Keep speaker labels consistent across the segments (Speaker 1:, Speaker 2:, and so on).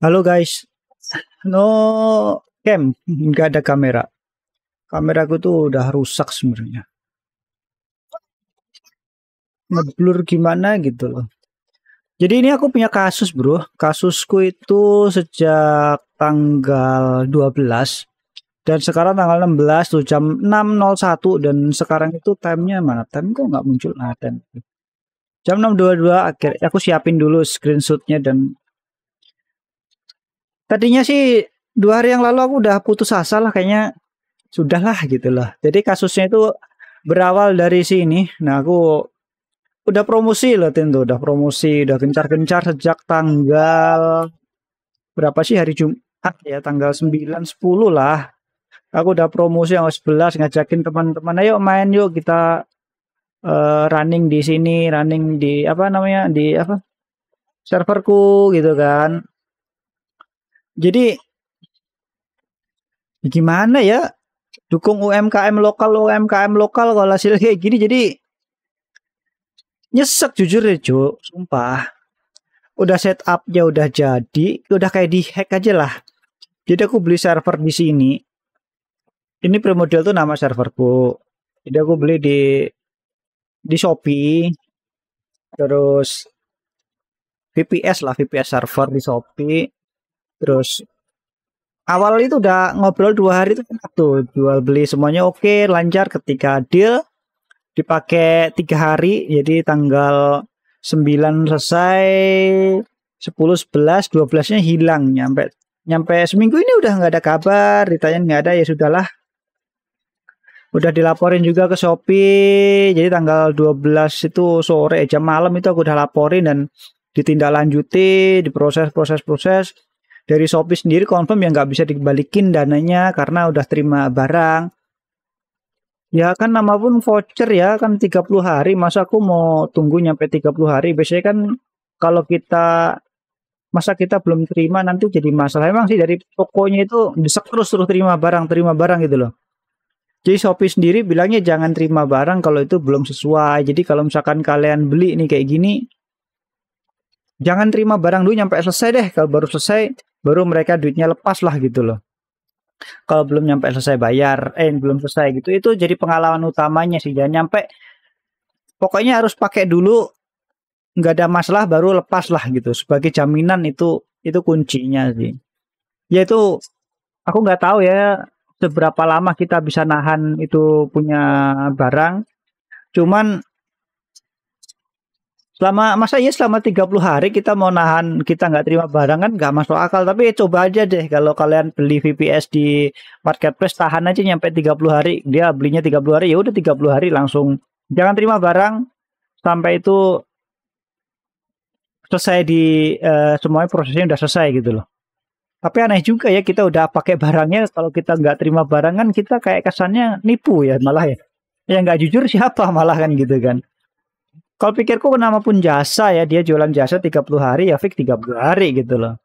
Speaker 1: Halo guys. No cam, nggak ada kamera. Kameraku tuh udah rusak sebenarnya. Ngeblur gimana gitu loh. Jadi ini aku punya kasus bro. Kasusku itu sejak tanggal 12 dan sekarang tanggal 16 tuh jam 6.01 dan sekarang itu timenya mana? Time kok nggak muncul? Nah, time. Jam 6.22 akhir. Aku siapin dulu screenshotnya dan Tadinya sih dua hari yang lalu aku udah putus asa lah kayaknya sudahlah gitu lah. Jadi kasusnya itu berawal dari sini. Nah aku udah promosi loh tentu udah promosi, udah gencar-gencar sejak tanggal berapa sih hari Jumat ya, tanggal 9 10 lah. Aku udah promosi yang 11 ngajakin teman-teman ayo main yuk kita uh, running di sini, running di apa namanya? di apa? serverku gitu kan. Jadi gimana ya? Dukung UMKM lokal, UMKM lokal kalau hasil kayak gini jadi nyesek jujur ya, cu Sumpah. Udah setup ya udah jadi, udah kayak di hack aja lah. Jadi aku beli server di sini. Ini premodel tuh nama serverku. Jadi aku beli di di Shopee. Terus VPS lah, VPS server di Shopee terus awal itu udah ngobrol dua hari itu enak tuh jual beli semuanya oke lancar ketika deal dipakai tiga hari jadi tanggal 9 selesai 10 11 12 nya hilang nyampe nyampe seminggu ini udah nggak ada kabar ditanya nggak ada ya sudahlah udah dilaporin juga ke Shopee jadi tanggal 12 itu sore jam malam itu aku udah laporin dan ditindaklanjuti diproses proses proses dari Shopee sendiri confirm yang nggak bisa dibalikin dananya karena udah terima barang. Ya kan nama pun voucher ya kan 30 hari. Masa aku mau tunggu nyampe 30 hari? Biasanya kan kalau kita masa kita belum terima nanti jadi masalah. Emang sih dari tokonya itu desek terus terus terima barang, terima barang gitu loh. Jadi Shopee sendiri bilangnya jangan terima barang kalau itu belum sesuai. Jadi kalau misalkan kalian beli nih kayak gini, jangan terima barang dulu nyampe selesai deh. Kalau baru selesai baru mereka duitnya lepas lah gitu loh kalau belum nyampe selesai bayar eh belum selesai gitu itu jadi pengalaman utamanya sih jangan nyampe pokoknya harus pakai dulu nggak ada masalah baru lepas lah gitu sebagai jaminan itu itu kuncinya sih yaitu aku nggak tahu ya seberapa lama kita bisa nahan itu punya barang cuman selama masa iya selama 30 hari kita mau nahan kita nggak terima barang kan nggak masuk akal tapi ya, coba aja deh kalau kalian beli VPS di marketplace tahan aja nyampe 30 hari dia belinya 30 hari ya udah 30 hari langsung jangan terima barang sampai itu selesai di uh, semuanya prosesnya udah selesai gitu loh tapi aneh juga ya kita udah pakai barangnya kalau kita nggak terima barang kan kita kayak kesannya nipu ya malah ya yang nggak jujur siapa malah kan gitu kan kalau pikirku kenapa pun jasa ya, dia jualan jasa 30 hari ya fix 30 hari gitu loh.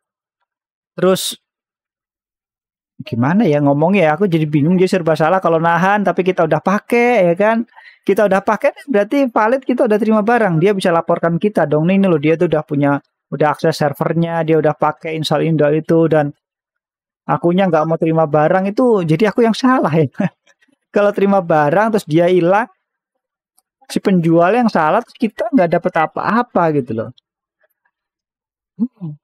Speaker 1: Terus gimana ya ngomongnya ya aku jadi bingung dia serba salah kalau nahan tapi kita udah pakai ya kan kita udah pakai berarti valid kita udah terima barang dia bisa laporkan kita dong nih, loh dia tuh udah punya udah akses servernya dia udah pakai install Indo itu dan akunya nggak mau terima barang itu jadi aku yang salah ya kalau terima barang terus dia hilang si penjual yang salah terus kita nggak dapat apa-apa gitu loh. Hmm.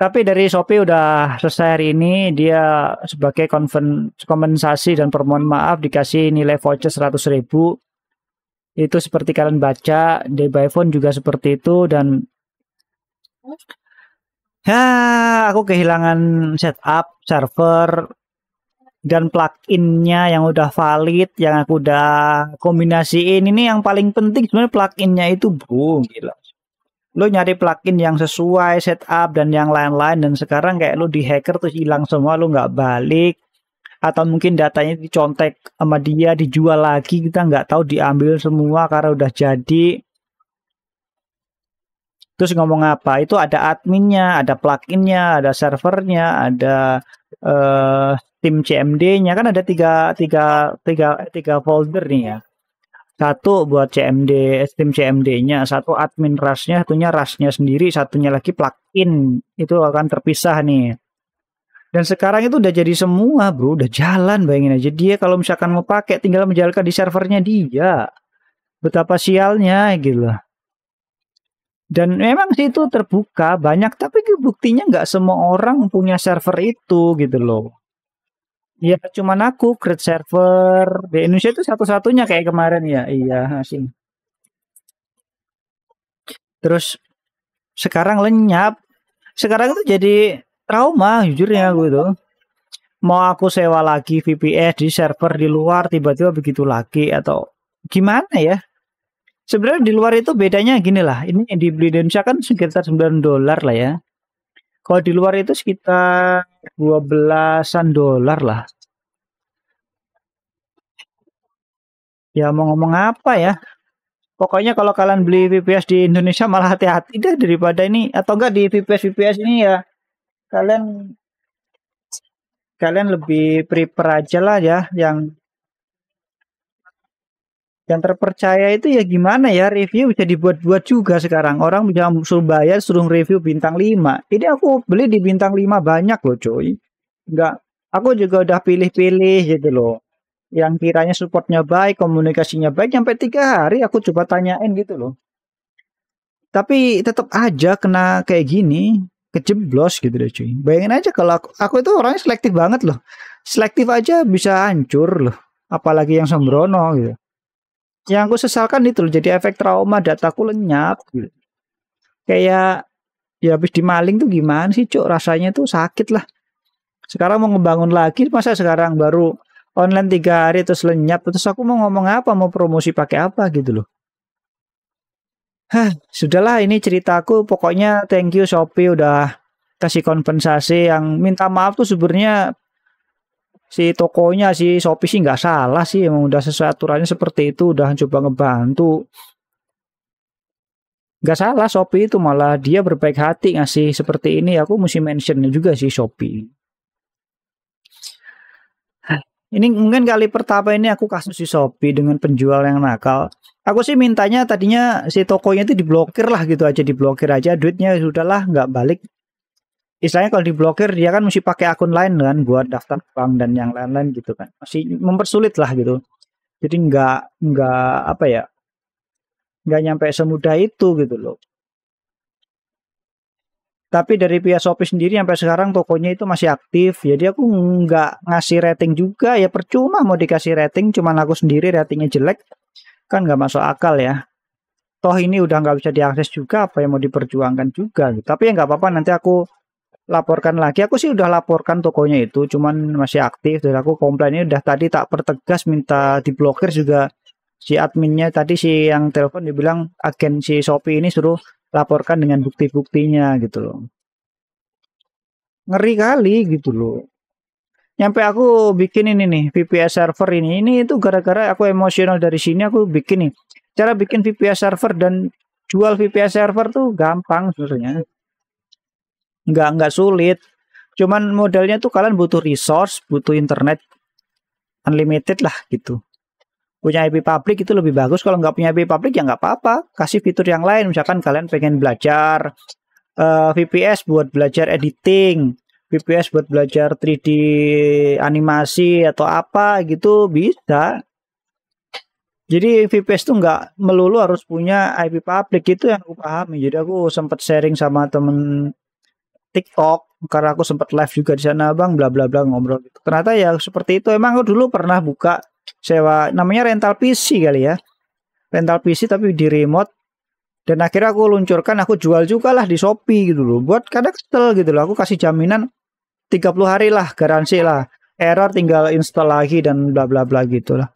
Speaker 1: Tapi dari Shopee udah selesai hari ini dia sebagai konven kompensasi dan permohon maaf dikasih nilai voucher 100 ribu. Itu seperti kalian baca, di phone juga seperti itu dan ya aku kehilangan setup server dan pluginnya yang udah valid yang aku udah kombinasiin ini yang paling penting sebenarnya pluginnya itu bro gila lo nyari plugin yang sesuai setup dan yang lain-lain dan sekarang kayak lo di hacker terus hilang semua lo nggak balik atau mungkin datanya dicontek sama dia dijual lagi kita nggak tahu diambil semua karena udah jadi terus ngomong apa itu ada adminnya ada pluginnya ada servernya ada uh, tim CMD-nya kan ada tiga tiga tiga eh, tiga folder nih ya satu buat CMD eh, tim CMD-nya satu admin rasnya satunya rasnya sendiri satunya lagi plugin itu akan terpisah nih dan sekarang itu udah jadi semua bro udah jalan bayangin aja dia kalau misalkan mau pakai tinggal menjalankan di servernya dia betapa sialnya gitu loh dan memang sih itu terbuka banyak tapi buktinya nggak semua orang punya server itu gitu loh Iya, cuman aku create server di Indonesia itu satu-satunya kayak kemarin ya. Iya, asing. Terus sekarang lenyap. Sekarang itu jadi trauma jujurnya gue itu. Mau aku sewa lagi VPS di server di luar tiba-tiba begitu lagi atau gimana ya? Sebenarnya di luar itu bedanya gini lah. Ini yang dibeli di Indonesia kan sekitar 9 dolar lah ya kalau di luar itu sekitar 12-an dolar lah. Ya mau ngomong apa ya? Pokoknya kalau kalian beli VPS di Indonesia malah hati-hati deh daripada ini atau enggak di VPS VPS ini ya kalian kalian lebih prefer aja lah ya yang yang terpercaya itu ya gimana ya review bisa dibuat-buat juga sekarang orang bisa suruh bayar suruh review bintang 5 ini aku beli di bintang 5 banyak loh coy. enggak aku juga udah pilih-pilih gitu loh yang kiranya supportnya baik komunikasinya baik sampai tiga hari aku coba tanyain gitu loh tapi tetap aja kena kayak gini kejeblos gitu deh cuy bayangin aja kalau aku, aku itu orangnya selektif banget loh selektif aja bisa hancur loh apalagi yang sembrono gitu yang aku sesalkan itu loh, jadi efek trauma dataku lenyap gitu. Kayak ya habis dimaling tuh gimana sih cok rasanya tuh sakit lah. Sekarang mau ngebangun lagi masa sekarang baru online tiga hari terus lenyap terus aku mau ngomong apa mau promosi pakai apa gitu loh. Hah, sudahlah ini ceritaku pokoknya thank you Shopee udah kasih kompensasi yang minta maaf tuh sebenarnya si tokonya si Shopee sih nggak salah sih emang udah sesuai aturannya seperti itu udah coba ngebantu nggak salah Shopee itu malah dia berbaik hati ngasih seperti ini aku mesti mentionnya juga sih Shopee ini mungkin kali pertama ini aku kasus si Shopee dengan penjual yang nakal aku sih mintanya tadinya si tokonya itu diblokir lah gitu aja diblokir aja duitnya sudahlah nggak balik istilahnya kalau diblokir dia kan mesti pakai akun lain kan buat daftar bank dan yang lain-lain gitu kan masih mempersulit lah gitu jadi nggak nggak apa ya nggak nyampe semudah itu gitu loh tapi dari pihak Shopee sendiri sampai sekarang tokonya itu masih aktif jadi ya aku nggak ngasih rating juga ya percuma mau dikasih rating cuman aku sendiri ratingnya jelek kan nggak masuk akal ya toh ini udah nggak bisa diakses juga apa yang mau diperjuangkan juga gitu. tapi ya nggak apa-apa nanti aku laporkan lagi. Aku sih udah laporkan tokonya itu, cuman masih aktif. Dan aku komplainnya udah tadi tak pertegas minta diblokir juga si adminnya tadi si yang telepon dibilang agen si Shopee ini suruh laporkan dengan bukti-buktinya gitu loh. Ngeri kali gitu loh. Nyampe aku bikin ini nih VPS server ini. Ini itu gara-gara aku emosional dari sini aku bikin nih. Cara bikin VPS server dan jual VPS server tuh gampang sebenarnya nggak nggak sulit cuman modalnya tuh kalian butuh resource butuh internet unlimited lah gitu punya IP public itu lebih bagus kalau nggak punya IP public ya nggak apa-apa kasih fitur yang lain misalkan kalian pengen belajar uh, eh, VPS buat belajar editing VPS buat belajar 3D animasi atau apa gitu bisa jadi VPS tuh nggak melulu harus punya IP public itu yang aku pahami jadi aku sempat sharing sama temen TikTok karena aku sempat live juga di sana bang bla bla bla ngobrol gitu. Ternyata ya seperti itu emang aku dulu pernah buka sewa namanya rental PC kali ya. Rental PC tapi di remote dan akhirnya aku luncurkan aku jual juga lah di Shopee gitu loh. Buat kadang kesel gitu loh aku kasih jaminan 30 hari lah garansi lah. Error tinggal install lagi dan bla bla bla gitu lah.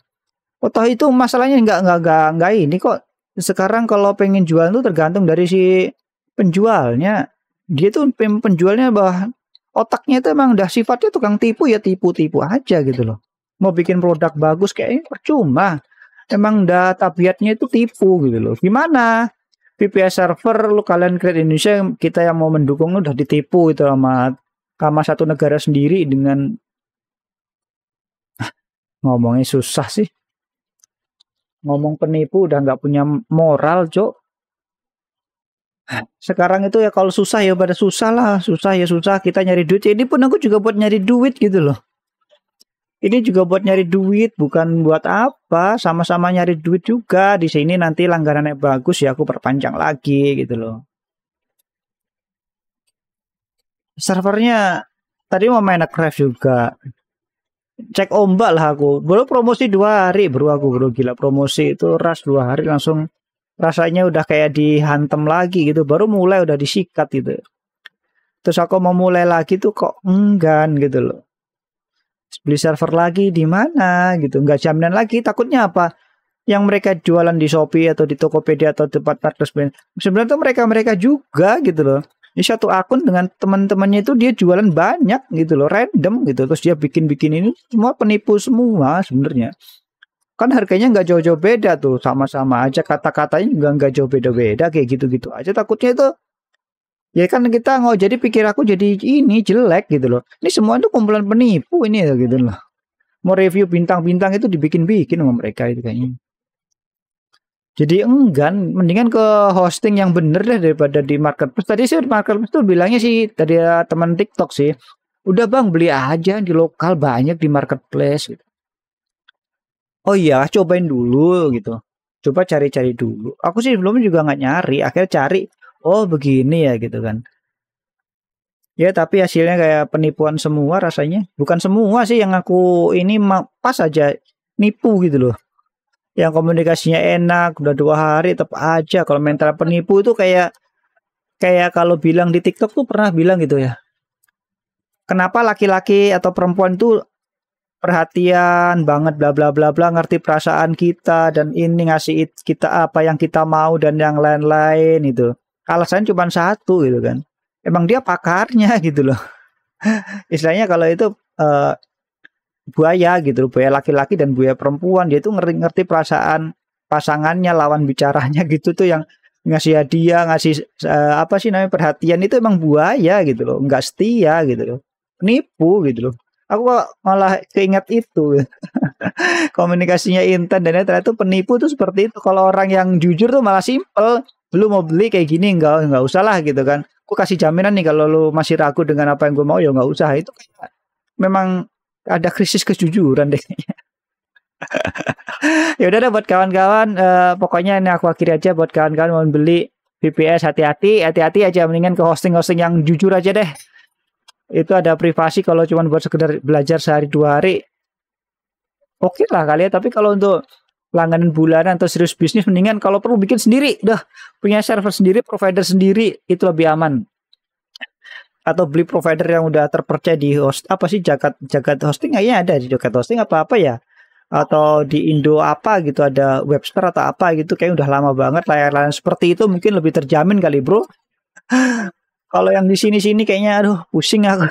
Speaker 1: Oh toh itu masalahnya nggak nggak nggak nggak ini kok sekarang kalau pengen jual itu tergantung dari si penjualnya dia tuh penjualnya bah otaknya itu emang udah sifatnya tukang tipu ya tipu-tipu aja gitu loh mau bikin produk bagus kayaknya percuma emang udah tabiatnya itu tipu gitu loh gimana VPS server lu kalian create Indonesia kita yang mau mendukung udah ditipu itu sama sama satu negara sendiri dengan ngomongnya susah sih ngomong penipu udah nggak punya moral cok sekarang itu ya kalau susah ya pada susah lah susah ya susah kita nyari duit ini pun aku juga buat nyari duit gitu loh ini juga buat nyari duit bukan buat apa sama-sama nyari duit juga di sini nanti langganannya bagus ya aku perpanjang lagi gitu loh servernya tadi mau main craft juga cek ombak lah aku baru promosi dua hari bro aku bro gila promosi itu ras dua hari langsung rasanya udah kayak dihantem lagi gitu baru mulai udah disikat gitu terus aku mau mulai lagi tuh kok enggan gitu loh beli server lagi di mana gitu nggak jaminan lagi takutnya apa yang mereka jualan di Shopee atau di Tokopedia atau tempat marketplace sebenarnya tuh mereka mereka juga gitu loh di satu akun dengan teman-temannya itu dia jualan banyak gitu loh random gitu terus dia bikin bikin ini semua penipu semua sebenarnya kan harganya nggak jauh-jauh beda tuh sama-sama aja kata-katanya juga nggak jauh beda-beda kayak gitu-gitu aja takutnya itu ya kan kita nggak jadi pikir aku jadi ini jelek gitu loh ini semua itu kumpulan penipu ini ya, gitu loh mau review bintang-bintang itu dibikin-bikin sama mereka itu kayaknya jadi enggan mendingan ke hosting yang bener deh daripada di marketplace tadi sih marketplace tuh bilangnya sih tadi teman TikTok sih udah bang beli aja di lokal banyak di marketplace gitu oh iya cobain dulu gitu coba cari-cari dulu aku sih belum juga nggak nyari akhirnya cari oh begini ya gitu kan ya tapi hasilnya kayak penipuan semua rasanya bukan semua sih yang aku ini pas aja nipu gitu loh yang komunikasinya enak udah dua hari tetap aja kalau mental penipu itu kayak kayak kalau bilang di TikTok tuh pernah bilang gitu ya kenapa laki-laki atau perempuan tuh perhatian banget bla bla bla bla ngerti perasaan kita dan ini ngasih kita apa yang kita mau dan yang lain-lain itu alasan cuma satu gitu kan emang dia pakarnya gitu loh istilahnya kalau itu uh, buaya gitu loh. buaya laki-laki dan buaya perempuan dia itu ngerti ngerti perasaan pasangannya lawan bicaranya gitu tuh yang ngasih hadiah ngasih uh, apa sih namanya perhatian itu emang buaya gitu loh nggak setia gitu loh nipu gitu loh aku malah keinget itu komunikasinya intent dan ternyata penipu tuh seperti itu kalau orang yang jujur tuh malah simpel lu mau beli kayak gini enggak enggak usah lah gitu kan aku kasih jaminan nih kalau lu masih ragu dengan apa yang gue mau ya enggak usah itu kayak memang ada krisis kejujuran deh ya udah buat kawan-kawan uh, pokoknya ini aku akhiri aja buat kawan-kawan mau beli VPS hati-hati hati-hati aja mendingan ke hosting-hosting yang jujur aja deh itu ada privasi kalau cuma buat sekedar belajar sehari dua hari oke okay lah kali ya tapi kalau untuk langganan bulanan atau serius bisnis mendingan kalau perlu bikin sendiri dah punya server sendiri provider sendiri itu lebih aman atau beli provider yang udah terpercaya di host apa sih jagat jagat hosting ya ada di jagat hosting apa apa ya atau di Indo apa gitu ada webster atau apa gitu kayak udah lama banget layar layanan seperti itu mungkin lebih terjamin kali bro kalau yang di sini-sini kayaknya aduh pusing aku.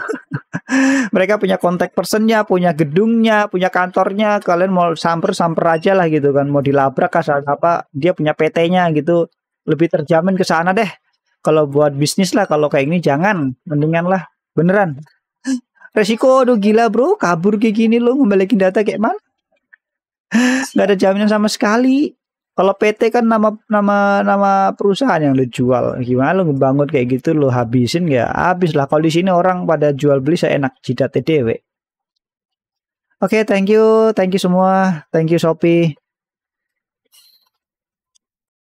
Speaker 1: Mereka punya kontak personnya, punya gedungnya, punya kantornya. Kalian mau samper-samper aja lah gitu kan. Mau dilabrak kasar apa, dia punya PT-nya gitu. Lebih terjamin ke sana deh. Kalau buat bisnis lah, kalau kayak ini jangan. Mendingan lah, beneran. Resiko aduh gila bro, kabur kayak gini loh, ngembalikin data kayak mana? Gak ada jaminan sama sekali. Kalau PT kan nama nama nama perusahaan yang lo jual. Gimana lo ngebangun kayak gitu lo habisin ya habis lah. Kalau di sini orang pada jual beli saya enak jidat dewe. Oke, okay, thank you, thank you semua, thank you Shopee.